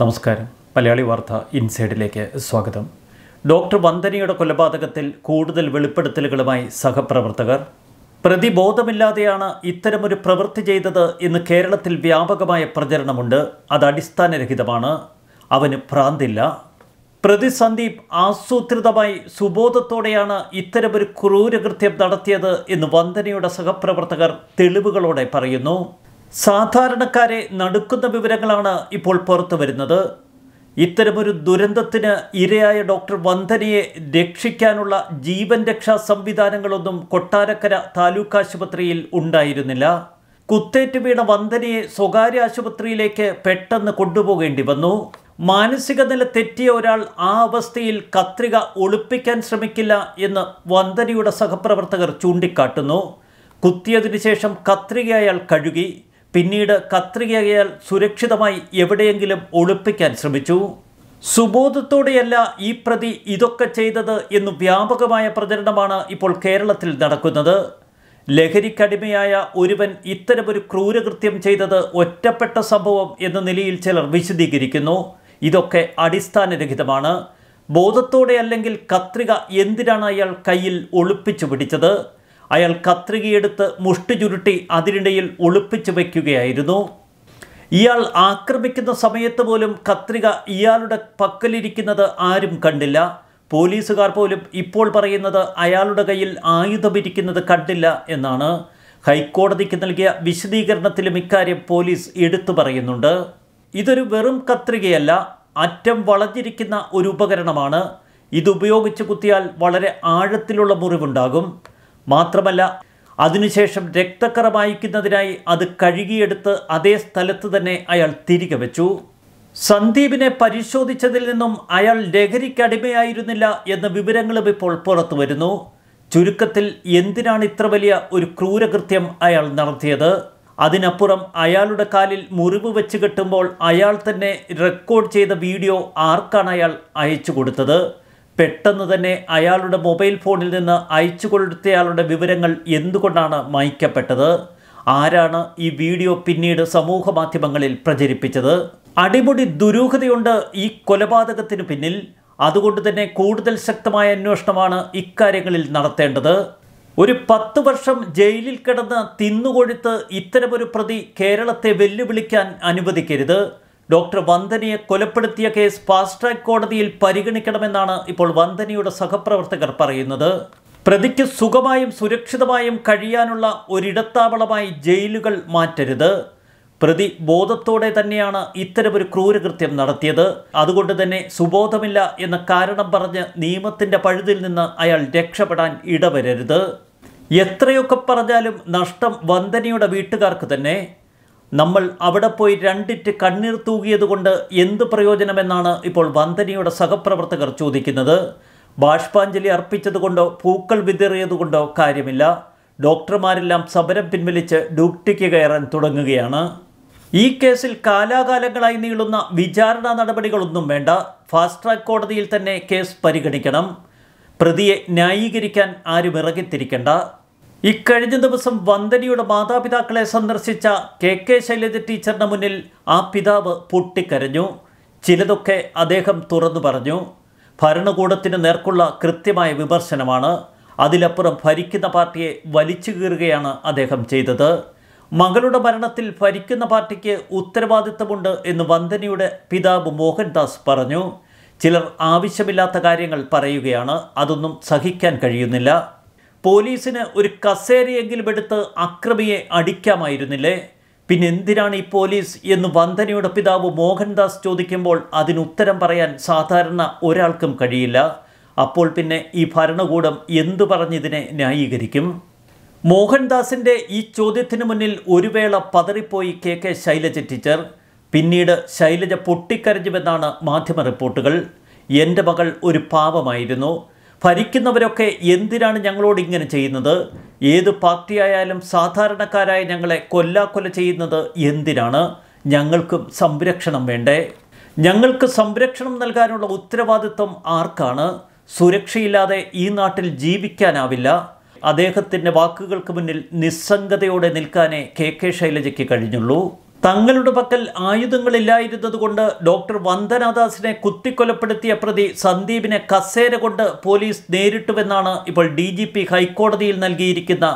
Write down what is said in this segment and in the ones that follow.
നമസ്കാരം മലയാളി വാർത്ത ഇൻസൈഡിലേക്ക് സ്വാഗതം ഡോക്ടർ വന്ദനയുടെ കൊലപാതകത്തിൽ കൂടുതൽ വെളിപ്പെടുത്തലുകളുമായി സഹപ്രവർത്തകർ പ്രതിബോധമില്ലാതെയാണ് ഇത്തരമൊരു പ്രവൃത്തി ചെയ്തത് എന്ന് കേരളത്തിൽ വ്യാപകമായ പ്രചരണമുണ്ട് അത് അടിസ്ഥാനരഹിതമാണ് അവന് ഭ്രാന്തില്ല പ്രതിസന്ധി ആസൂത്രിതമായി സുബോധത്തോടെയാണ് ഇത്തരമൊരു ക്രൂരകൃത്യം നടത്തിയത് എന്ന് വന്ദനയുടെ സഹപ്രവർത്തകർ തെളിവുകളോടെ പറയുന്നു സാധാരണക്കാരെ നടുക്കുന്ന വിവരങ്ങളാണ് ഇപ്പോൾ പുറത്തു വരുന്നത് ഇത്തരമൊരു ദുരന്തത്തിന് ഇരയായ ഡോക്ടർ വന്ദനയെ രക്ഷിക്കാനുള്ള ജീവൻ രക്ഷാ സംവിധാനങ്ങളൊന്നും കൊട്ടാരക്കര താലൂക്ക് ആശുപത്രിയിൽ ഉണ്ടായിരുന്നില്ല കുത്തേറ്റ് വീണ വന്ദനയെ സ്വകാര്യ ആശുപത്രിയിലേക്ക് പെട്ടെന്ന് കൊണ്ടുപോകേണ്ടി വന്നു മാനസിക നില തെറ്റിയ ഒരാൾ ആ അവസ്ഥയിൽ കത്രിക ഒളിപ്പിക്കാൻ ശ്രമിക്കില്ല എന്ന് വന്ദനയുടെ സഹപ്രവർത്തകർ ചൂണ്ടിക്കാട്ടുന്നു കുത്തിയതിനു ശേഷം കത്രിക അയാൾ കഴുകി പിന്നീട് കത്രികയാൽ സുരക്ഷിതമായി എവിടെയെങ്കിലും ഒളിപ്പിക്കാൻ ശ്രമിച്ചു സുബോധത്തോടെയല്ല ഈ പ്രതി ഇതൊക്കെ ചെയ്തത് എന്നു വ്യാപകമായ പ്രചരണമാണ് ഇപ്പോൾ കേരളത്തിൽ നടക്കുന്നത് ലഹരിക്കടിമയായ ഒരുവൻ ഇത്തരമൊരു ക്രൂരകൃത്യം ചെയ്തത് ഒറ്റപ്പെട്ട സംഭവം എന്ന നിലയിൽ ചിലർ വിശദീകരിക്കുന്നു ഇതൊക്കെ അടിസ്ഥാനരഹിതമാണ് ബോധത്തോടെ അല്ലെങ്കിൽ കത്രിക എന്തിനാണ് അയാൾ കയ്യിൽ ഒളിപ്പിച്ചു പിടിച്ചത് അയാൾ കത്രികയെടുത്ത് മുഷ്ടി ചുരുട്ടി അതിനിടയിൽ ഒളിപ്പിച്ചു വയ്ക്കുകയായിരുന്നു ഇയാൾ ആക്രമിക്കുന്ന സമയത്ത് പോലും കത്രിക ഇയാളുടെ പക്കലിരിക്കുന്നത് ആരും കണ്ടില്ല പോലീസുകാർ പോലും ഇപ്പോൾ പറയുന്നത് അയാളുടെ കയ്യിൽ ആയുധമിരിക്കുന്നത് കണ്ടില്ല എന്നാണ് ഹൈക്കോടതിക്ക് നൽകിയ വിശദീകരണത്തിലും ഇക്കാര്യം പോലീസ് എടുത്തു പറയുന്നുണ്ട് ഇതൊരു വെറും കത്രികയല്ല അറ്റം വളഞ്ഞിരിക്കുന്ന ഒരു ഉപകരണമാണ് ഇതുപയോഗിച്ച് കുത്തിയാൽ വളരെ ആഴത്തിലുള്ള മുറിവുണ്ടാകും മാത്രമല്ല അതിനുശേഷം രക്തക്കറ വായിക്കുന്നതിനായി അത് കഴുകിയെടുത്ത് അതേ സ്ഥലത്ത് തന്നെ അയാൾ തിരികെ വെച്ചു സന്ദീപിനെ പരിശോധിച്ചതിൽ നിന്നും അയാൾ ലഹരിക്കടിമയായിരുന്നില്ല എന്ന വിവരങ്ങളും ഇപ്പോൾ പുറത്തു വരുന്നു ചുരുക്കത്തിൽ എന്തിനാണ് ഇത്ര വലിയ ഒരു ക്രൂരകൃത്യം അയാൾ നടത്തിയത് അതിനപ്പുറം അയാളുടെ കാലിൽ മുറിവ് വെച്ച് കെട്ടുമ്പോൾ അയാൾ തന്നെ റെക്കോർഡ് ചെയ്ത വീഡിയോ ആർക്കാണ് അയാൾ അയച്ചു കൊടുത്തത് പെട്ടെന്ന് തന്നെ അയാളുടെ മൊബൈൽ ഫോണിൽ നിന്ന് അയച്ചു കൊടുത്തയാളുടെ വിവരങ്ങൾ എന്തുകൊണ്ടാണ് മായ്ക്കപ്പെട്ടത് ആരാണ് ഈ വീഡിയോ പിന്നീട് സമൂഹ മാധ്യമങ്ങളിൽ പ്രചരിപ്പിച്ചത് അടിമുടി ദുരൂഹതയുണ്ട് ഈ കൊലപാതകത്തിന് പിന്നിൽ അതുകൊണ്ട് തന്നെ കൂടുതൽ ശക്തമായ അന്വേഷണമാണ് ഇക്കാര്യങ്ങളിൽ നടത്തേണ്ടത് ഒരു പത്ത് വർഷം ജയിലിൽ കിടന്ന് തിന്നുകൊഴുത്ത് ഇത്തരമൊരു പ്രതി കേരളത്തെ വെല്ലുവിളിക്കാൻ അനുവദിക്കരുത് ഡോക്ടർ വന്ദനയെ കൊലപ്പെടുത്തിയ കേസ് ഫാസ്റ്റ് ട്രാക്ക് കോടതിയിൽ പരിഗണിക്കണമെന്നാണ് ഇപ്പോൾ വന്ദനയുടെ സഹപ്രവർത്തകർ പറയുന്നത് പ്രതിക്ക് സുഖമായും സുരക്ഷിതമായും കഴിയാനുള്ള ഒരിടത്താവളമായി ജയിലുകൾ മാറ്റരുത് പ്രതി ബോധത്തോടെ തന്നെയാണ് ഇത്തരമൊരു ക്രൂരകൃത്യം നടത്തിയത് അതുകൊണ്ട് തന്നെ സുബോധമില്ല എന്ന കാരണം പറഞ്ഞ് നിയമത്തിൻ്റെ പഴുതിൽ നിന്ന് അയാൾ രക്ഷപ്പെടാൻ ഇടവരരുത് എത്രയൊക്കെ പറഞ്ഞാലും നഷ്ടം വന്ദനയുടെ വീട്ടുകാർക്ക് തന്നെ നമ്മൾ അവിടെ പോയി രണ്ടിറ്റ് കണ്ണീർ തൂകിയതുകൊണ്ട് എന്ത് പ്രയോജനമെന്നാണ് ഇപ്പോൾ വന്ദനിയുടെ സഹപ്രവർത്തകർ ചോദിക്കുന്നത് ബാഷ്പാഞ്ജലി അർപ്പിച്ചതുകൊണ്ടോ പൂക്കൾ വിതറിയതുകൊണ്ടോ കാര്യമില്ല ഡോക്ടർമാരെല്ലാം സമരം പിൻവലിച്ച് ഡ്യൂട്ടിക്ക് കയറാൻ തുടങ്ങുകയാണ് ഈ കേസിൽ കാലാകാലങ്ങളായി നീളുന്ന വിചാരണ നടപടികളൊന്നും വേണ്ട ഫാസ്റ്റ് ട്രാക്ക് കോടതിയിൽ തന്നെ കേസ് പരിഗണിക്കണം പ്രതിയെ ന്യായീകരിക്കാൻ ആരും ഇറങ്ങിത്തിരിക്കേണ്ട ഇക്കഴിഞ്ഞ ദിവസം വന്ദനിയുടെ മാതാപിതാക്കളെ സന്ദർശിച്ച കെ കെ ശൈലജ ടീച്ചറിന് മുന്നിൽ ആ പിതാവ് പൊട്ടിക്കരഞ്ഞു ചിലതൊക്കെ അദ്ദേഹം തുറന്നു പറഞ്ഞു ഭരണകൂടത്തിന് നേർക്കുള്ള കൃത്യമായ വിമർശനമാണ് അതിലപ്പുറം ഭരിക്കുന്ന പാർട്ടിയെ വലിച്ചു കീറുകയാണ് അദ്ദേഹം ചെയ്തത് മകളുടെ മരണത്തിൽ ഭരിക്കുന്ന പാർട്ടിക്ക് ഉത്തരവാദിത്തമുണ്ട് എന്ന് വന്ദനയുടെ പിതാവ് മോഹൻദാസ് പറഞ്ഞു ചിലർ ആവശ്യമില്ലാത്ത കാര്യങ്ങൾ പറയുകയാണ് അതൊന്നും സഹിക്കാൻ കഴിയുന്നില്ല പോലീസിന് ഒരു കസേരയെങ്കിലും എടുത്ത് അക്രമിയെ അടിക്കാമായിരുന്നില്ലേ പിന്നെ എന്തിനാണ് ഈ പോലീസ് എന്ന് വന്ദനയുടെ പിതാവ് മോഹൻദാസ് ചോദിക്കുമ്പോൾ അതിന് ഉത്തരം പറയാൻ സാധാരണ ഒരാൾക്കും കഴിയില്ല അപ്പോൾ പിന്നെ ഈ ഭരണകൂടം എന്തു പറഞ്ഞതിനെ ന്യായീകരിക്കും മോഹൻദാസിൻ്റെ ഈ ചോദ്യത്തിന് മുന്നിൽ ഒരു വേള പതറിപ്പോയി കെ കെ ശൈലജ ടീച്ചർ പിന്നീട് ശൈലജ പൊട്ടിക്കരഞ്ഞുവെന്നാണ് മാധ്യമ റിപ്പോർട്ടുകൾ എൻ്റെ മകൾ ഒരു പാപമായിരുന്നു ഭരിക്കുന്നവരൊക്കെ എന്തിനാണ് ഞങ്ങളോട് ഇങ്ങനെ ചെയ്യുന്നത് ഏത് പാർട്ടിയായാലും സാധാരണക്കാരായ ഞങ്ങളെ കൊല്ലാക്കൊല ചെയ്യുന്നത് എന്തിനാണ് ഞങ്ങൾക്കും സംരക്ഷണം വേണ്ടേ ഞങ്ങൾക്ക് സംരക്ഷണം നൽകാനുള്ള ഉത്തരവാദിത്വം ആർക്കാണ് സുരക്ഷയില്ലാതെ ഈ നാട്ടിൽ ജീവിക്കാനാവില്ല അദ്ദേഹത്തിൻ്റെ വാക്കുകൾക്ക് മുന്നിൽ നിസ്സംഗതയോടെ നിൽക്കാനേ കെ കെ ശൈലജയ്ക്ക് കഴിഞ്ഞുള്ളൂ തങ്ങളുടെ പക്കൽ ആയുധങ്ങളില്ലായിരുന്നതുകൊണ്ട് ഡോക്ടർ വന്ദനാദാസിനെ കുത്തിക്കൊലപ്പെടുത്തിയ പ്രതി സന്ദീപിനെ കസേര കൊണ്ട് പോലീസ് നേരിട്ടുവെന്നാണ് ഇപ്പോൾ ഡി ജി പി ഹൈക്കോടതിയിൽ നൽകിയിരിക്കുന്ന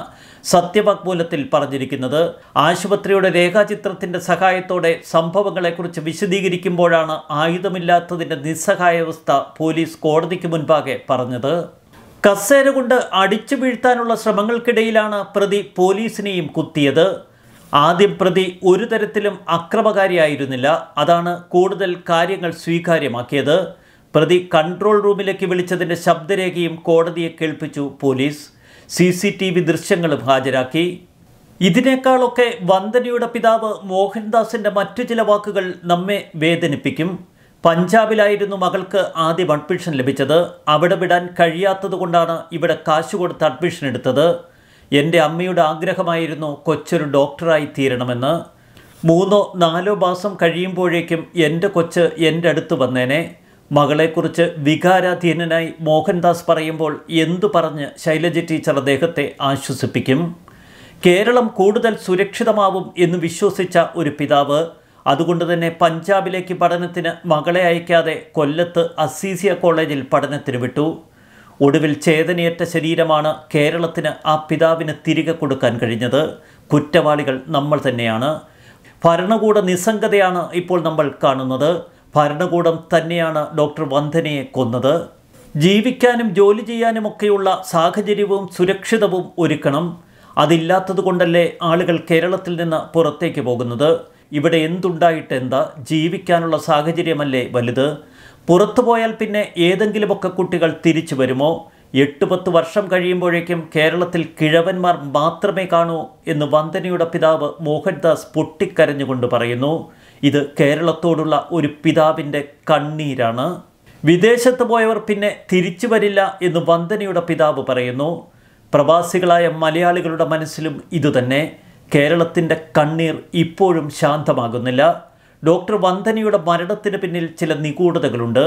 സത്യവാഗ്മൂലത്തിൽ പറഞ്ഞിരിക്കുന്നത് ആശുപത്രിയുടെ രേഖാചിത്രത്തിൻ്റെ സഹായത്തോടെ സംഭവങ്ങളെക്കുറിച്ച് വിശദീകരിക്കുമ്പോഴാണ് ആയുധമില്ലാത്തതിൻ്റെ നിസ്സഹായാവസ്ഥ പോലീസ് കോടതിക്ക് മുൻപാകെ പറഞ്ഞത് കസേര കൊണ്ട് അടിച്ചു വീഴ്ത്താനുള്ള ശ്രമങ്ങൾക്കിടയിലാണ് പ്രതി പോലീസിനെയും കുത്തിയത് ആദ്യം പ്രതി ഒരു തരത്തിലും അക്രമകാരിയായിരുന്നില്ല അതാണ് കൂടുതൽ കാര്യങ്ങൾ സ്വീകാര്യമാക്കിയത് പ്രതി കൺട്രോൾ റൂമിലേക്ക് വിളിച്ചതിൻ്റെ ശബ്ദരേഖയും കോടതിയെ കേൾപ്പിച്ചു police C C T V ദൃശ്യങ്ങളും ഹാജരാക്കി ഇതിനേക്കാളൊക്കെ വന്ദനയുടെ പിതാവ് മോഹൻദാസിൻ്റെ മറ്റു ചില വാക്കുകൾ നമ്മെ വേദനിപ്പിക്കും പഞ്ചാബിലായിരുന്നു മകൾക്ക് ആദ്യം അഡ്മിഷൻ ലഭിച്ചത് അവിടെ വിടാൻ കഴിയാത്തതുകൊണ്ടാണ് ഇവിടെ കാശ് കൊടുത്ത് അഡ്മിഷൻ എടുത്തത് എൻ്റെ അമ്മയുടെ ആഗ്രഹമായിരുന്നു കൊച്ചൊരു ഡോക്ടറായി തീരണമെന്ന് മൂന്നോ നാലോ മാസം കഴിയുമ്പോഴേക്കും എൻ്റെ കൊച്ച് എൻ്റെ അടുത്ത് വന്നേനെ മകളെക്കുറിച്ച് വികാരാധീനനായി മോഹൻദാസ് പറയുമ്പോൾ എന്തു പറഞ്ഞ് ശൈലജ ടീച്ചർ അദ്ദേഹത്തെ ആശ്വസിപ്പിക്കും കേരളം കൂടുതൽ സുരക്ഷിതമാവും എന്ന് വിശ്വസിച്ച ഒരു പിതാവ് അതുകൊണ്ട് തന്നെ പഞ്ചാബിലേക്ക് പഠനത്തിന് മകളെ അയക്കാതെ കൊല്ലത്ത് അസീസിയ കോളേജിൽ പഠനത്തിന് വിട്ടു ഒടുവിൽ ചേതനയേറ്റ ശരീരമാണ് കേരളത്തിന് ആ പിതാവിന് തിരികെ കൊടുക്കാൻ കഴിഞ്ഞത് കുറ്റവാളികൾ നമ്മൾ തന്നെയാണ് ഭരണകൂട നിസ്സംഗതയാണ് ഇപ്പോൾ നമ്മൾ കാണുന്നത് ഭരണകൂടം തന്നെയാണ് ഡോക്ടർ വന്ദനയെ കൊന്നത് ജീവിക്കാനും ജോലി ചെയ്യാനുമൊക്കെയുള്ള സാഹചര്യവും സുരക്ഷിതവും ഒരുക്കണം അതില്ലാത്തതുകൊണ്ടല്ലേ ആളുകൾ കേരളത്തിൽ നിന്ന് പുറത്തേക്ക് പോകുന്നത് ഇവിടെ എന്തുണ്ടായിട്ടെന്താ ജീവിക്കാനുള്ള സാഹചര്യമല്ലേ വലുത് പുറത്തു പോയാൽ പിന്നെ ഏതെങ്കിലുമൊക്കെ കുട്ടികൾ തിരിച്ചു വരുമോ എട്ട് പത്ത് വർഷം കഴിയുമ്പോഴേക്കും കേരളത്തിൽ കിഴവന്മാർ മാത്രമേ കാണൂ എന്ന് വന്ദനയുടെ പിതാവ് മോഹൻദാസ് പൊട്ടിക്കരഞ്ഞുകൊണ്ട് പറയുന്നു ഇത് കേരളത്തോടുള്ള ഒരു പിതാവിൻ്റെ കണ്ണീരാണ് വിദേശത്ത് പോയവർ പിന്നെ തിരിച്ചു വരില്ല എന്ന് വന്ദനയുടെ പിതാവ് പറയുന്നു പ്രവാസികളായ മലയാളികളുടെ മനസ്സിലും ഇതുതന്നെ കേരളത്തിൻ്റെ കണ്ണീർ ഇപ്പോഴും ശാന്തമാകുന്നില്ല ഡോക്ടർ വന്ദനയുടെ മരണത്തിന് പിന്നിൽ ചില നിഗൂഢതകളുണ്ട്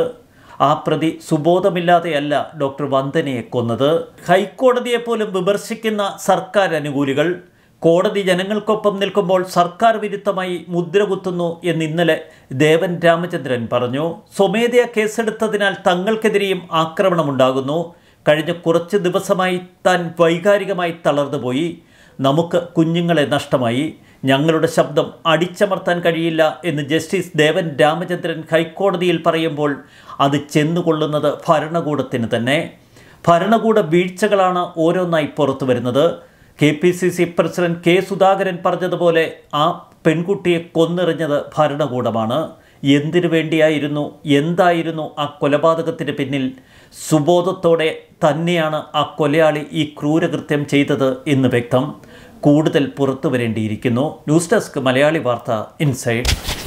ആ പ്രതി സുബോധമില്ലാതെയല്ല ഡോക്ടർ വന്ദനയെ കൊന്നത് ഹൈക്കോടതിയെപ്പോലും വിമർശിക്കുന്ന സർക്കാർ അനുകൂലികൾ കോടതി ജനങ്ങൾക്കൊപ്പം നിൽക്കുമ്പോൾ സർക്കാർ വിരുദ്ധമായി മുദ്ര കുത്തുന്നു എന്ന് ഇന്നലെ ദേവൻ രാമചന്ദ്രൻ പറഞ്ഞു സ്വമേധയ കേസെടുത്തതിനാൽ തങ്ങൾക്കെതിരെയും ആക്രമണമുണ്ടാകുന്നു കഴിഞ്ഞ കുറച്ച് ദിവസമായി താൻ വൈകാരികമായി തളർന്നുപോയി നമുക്ക് കുഞ്ഞുങ്ങളെ നഷ്ടമായി ഞങ്ങളുടെ ശബ്ദം അടിച്ചമർത്താൻ കഴിയില്ല എന്ന് ജസ്റ്റിസ് ദേവൻ രാമചന്ദ്രൻ ഹൈക്കോടതിയിൽ പറയുമ്പോൾ അത് ചെന്നുകൊള്ളുന്നത് ഭരണകൂടത്തിന് തന്നെ ഭരണകൂട വീഴ്ചകളാണ് ഓരോന്നായി പുറത്തു വരുന്നത് K P C C president K Sudhakaran പറഞ്ഞതുപോലെ ആ പെൺകുട്ടിയെ കൊന്നെറിഞ്ഞത് ഭരണകൂടമാണ് എന്തിനു വേണ്ടിയായിരുന്നു എന്തായിരുന്നു ആ കൊലപാതകത്തിന് പിന്നിൽ സുബോധത്തോടെ തന്നെയാണ് ആ കൊലയാളി ഈ ക്രൂരകൃത്യം ചെയ്തത് എന്ന് വ്യക്തം കൂടുതൽ പുറത്തു വരേണ്ടിയിരിക്കുന്നു ന്യൂസ് ഡെസ്ക് മലയാളി വാർത്ത ഇൻസൈഡ്